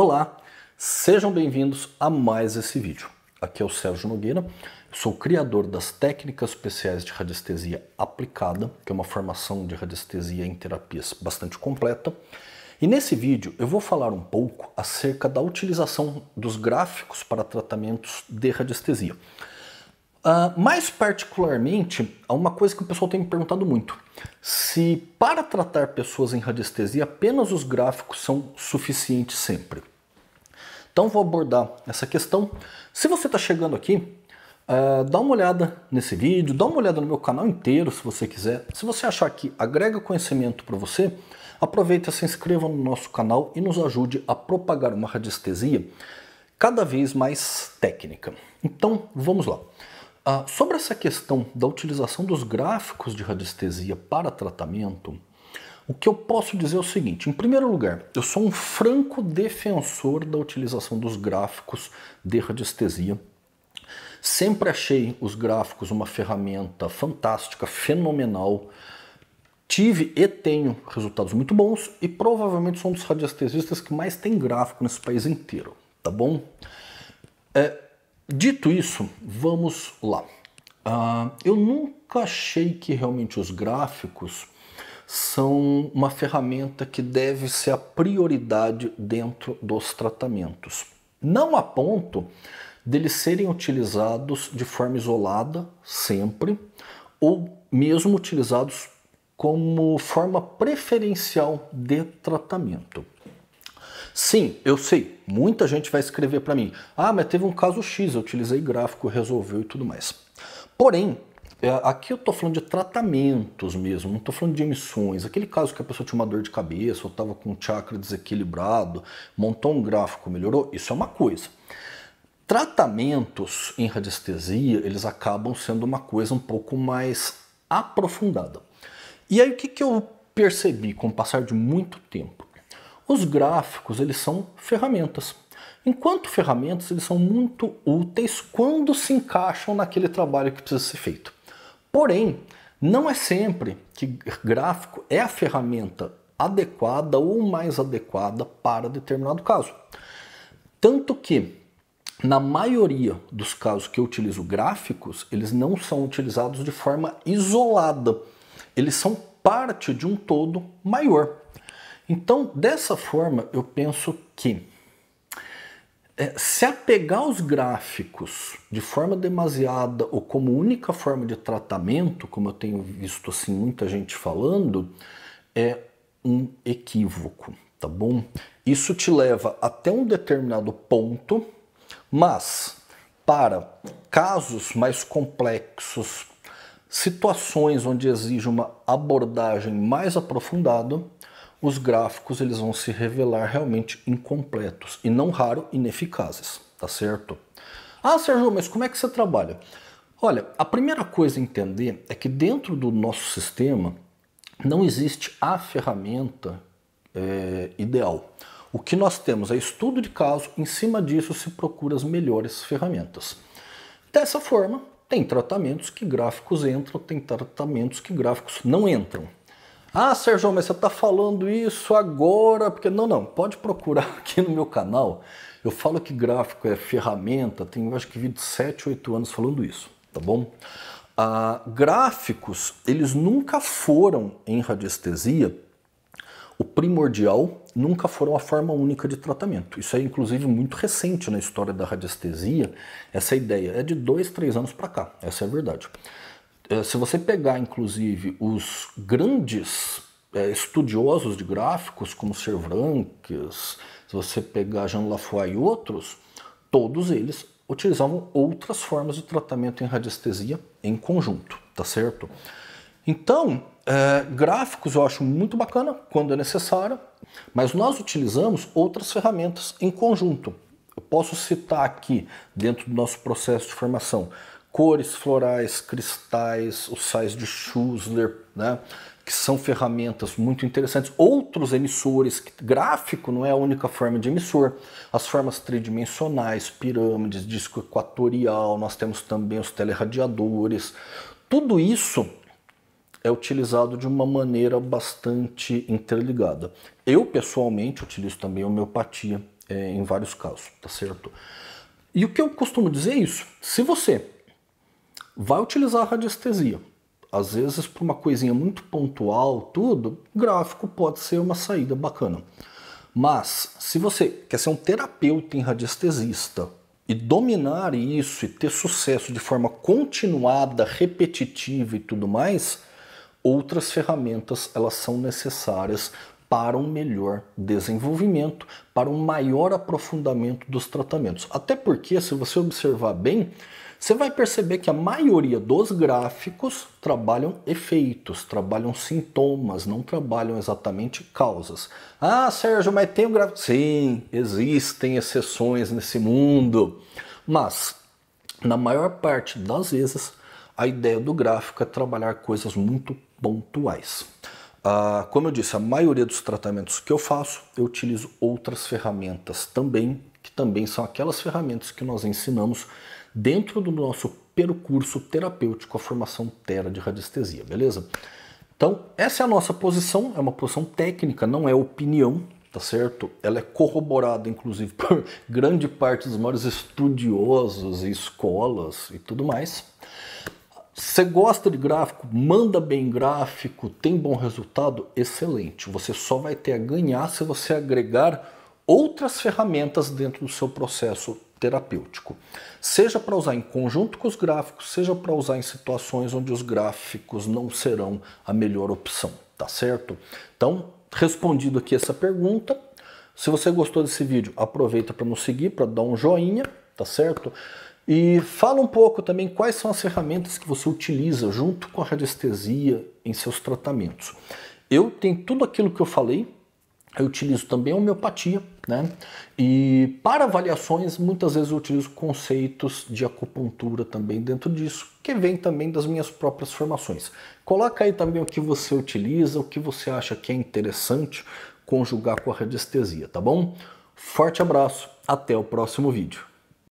Olá, sejam bem-vindos a mais esse vídeo. Aqui é o Sérgio Nogueira, sou criador das técnicas especiais de radiestesia aplicada, que é uma formação de radiestesia em terapias bastante completa. E nesse vídeo eu vou falar um pouco acerca da utilização dos gráficos para tratamentos de radiestesia. Uh, mais particularmente, há uma coisa que o pessoal tem me perguntado muito: se para tratar pessoas em radiestesia apenas os gráficos são suficientes sempre. Então vou abordar essa questão. Se você está chegando aqui, é, dá uma olhada nesse vídeo, dá uma olhada no meu canal inteiro se você quiser. Se você achar que agrega conhecimento para você, aproveita, se inscreva no nosso canal e nos ajude a propagar uma radiestesia cada vez mais técnica. Então vamos lá. Ah, sobre essa questão da utilização dos gráficos de radiestesia para tratamento, o que eu posso dizer é o seguinte: em primeiro lugar, eu sou um franco defensor da utilização dos gráficos de radiestesia. Sempre achei os gráficos uma ferramenta fantástica, fenomenal. Tive e tenho resultados muito bons e provavelmente sou um dos radiestesistas que mais tem gráfico nesse país inteiro, tá bom? É, dito isso, vamos lá. Uh, eu nunca achei que realmente os gráficos são uma ferramenta que deve ser a prioridade dentro dos tratamentos. Não a ponto deles serem utilizados de forma isolada, sempre, ou mesmo utilizados como forma preferencial de tratamento. Sim, eu sei, muita gente vai escrever para mim: ah, mas teve um caso X, eu utilizei gráfico, resolveu e tudo mais. Porém, é, aqui eu estou falando de tratamentos mesmo, não estou falando de emissões. Aquele caso que a pessoa tinha uma dor de cabeça, ou estava com o chakra desequilibrado, montou um gráfico, melhorou, isso é uma coisa. Tratamentos em radiestesia, eles acabam sendo uma coisa um pouco mais aprofundada. E aí o que, que eu percebi com o passar de muito tempo? Os gráficos, eles são ferramentas. Enquanto ferramentas, eles são muito úteis quando se encaixam naquele trabalho que precisa ser feito. Porém, não é sempre que gráfico é a ferramenta adequada ou mais adequada para determinado caso. Tanto que, na maioria dos casos que eu utilizo gráficos, eles não são utilizados de forma isolada. Eles são parte de um todo maior. Então, dessa forma, eu penso que é, se apegar aos gráficos de forma demasiada ou como única forma de tratamento, como eu tenho visto assim muita gente falando, é um equívoco, tá bom? Isso te leva até um determinado ponto, mas para casos mais complexos, situações onde exige uma abordagem mais aprofundada, os gráficos eles vão se revelar realmente incompletos e não raro ineficazes, tá certo? Ah, Sérgio, mas como é que você trabalha? Olha, a primeira coisa a entender é que dentro do nosso sistema não existe a ferramenta é, ideal. O que nós temos é estudo de caso, em cima disso se procura as melhores ferramentas. Dessa forma, tem tratamentos que gráficos entram, tem tratamentos que gráficos não entram. Ah, Sérgio, mas você está falando isso agora? Porque não, não, pode procurar aqui no meu canal. Eu falo que gráfico é ferramenta, tem acho que vídeo 7, 8 anos falando isso, tá bom? Ah, gráficos, eles nunca foram em radiestesia o primordial, nunca foram a forma única de tratamento. Isso é inclusive muito recente na história da radiestesia, essa é ideia é de dois, três anos para cá, essa é a verdade. É, se você pegar, inclusive, os grandes é, estudiosos de gráficos, como Cervantes, se você pegar Jean Lafoy e outros, todos eles utilizavam outras formas de tratamento em radiestesia em conjunto, tá certo? Então, é, gráficos eu acho muito bacana quando é necessário, mas nós utilizamos outras ferramentas em conjunto. Eu posso citar aqui, dentro do nosso processo de formação, cores florais, cristais, os sais de Schussler, né? que são ferramentas muito interessantes. Outros emissores, gráfico não é a única forma de emissor, as formas tridimensionais, pirâmides, disco equatorial, nós temos também os telerradiadores. Tudo isso é utilizado de uma maneira bastante interligada. Eu, pessoalmente, utilizo também homeopatia é, em vários casos, tá certo? E o que eu costumo dizer é isso. Se você vai utilizar a radiestesia. Às vezes, para uma coisinha muito pontual, tudo, gráfico pode ser uma saída bacana. Mas, se você quer ser um terapeuta em radiestesista e dominar isso e ter sucesso de forma continuada, repetitiva e tudo mais, outras ferramentas elas são necessárias para um melhor desenvolvimento, para um maior aprofundamento dos tratamentos. Até porque, se você observar bem, você vai perceber que a maioria dos gráficos trabalham efeitos, trabalham sintomas, não trabalham exatamente causas. Ah, Sérgio, mas tem o um gráfico. Sim, existem exceções nesse mundo, mas na maior parte das vezes a ideia do gráfico é trabalhar coisas muito pontuais. Ah, como eu disse, a maioria dos tratamentos que eu faço, eu utilizo outras ferramentas também, que também são aquelas ferramentas que nós ensinamos dentro do nosso percurso terapêutico a formação tera de radiestesia, beleza? Então, essa é a nossa posição, é uma posição técnica, não é opinião, tá certo? Ela é corroborada, inclusive, por grande parte dos maiores estudiosos e escolas e tudo mais. Você gosta de gráfico, manda bem gráfico, tem bom resultado, excelente. Você só vai ter a ganhar se você agregar outras ferramentas dentro do seu processo terapêutico. Seja para usar em conjunto com os gráficos, seja para usar em situações onde os gráficos não serão a melhor opção, tá certo? Então, respondido aqui essa pergunta. Se você gostou desse vídeo, aproveita para nos seguir, para dar um joinha, tá certo? E fala um pouco também quais são as ferramentas que você utiliza junto com a radiestesia em seus tratamentos. Eu tenho tudo aquilo que eu falei, eu utilizo também homeopatia, né? E para avaliações, muitas vezes eu utilizo conceitos de acupuntura também dentro disso, que vem também das minhas próprias formações. Coloca aí também o que você utiliza, o que você acha que é interessante conjugar com a radiestesia, tá bom? Forte abraço, até o próximo vídeo.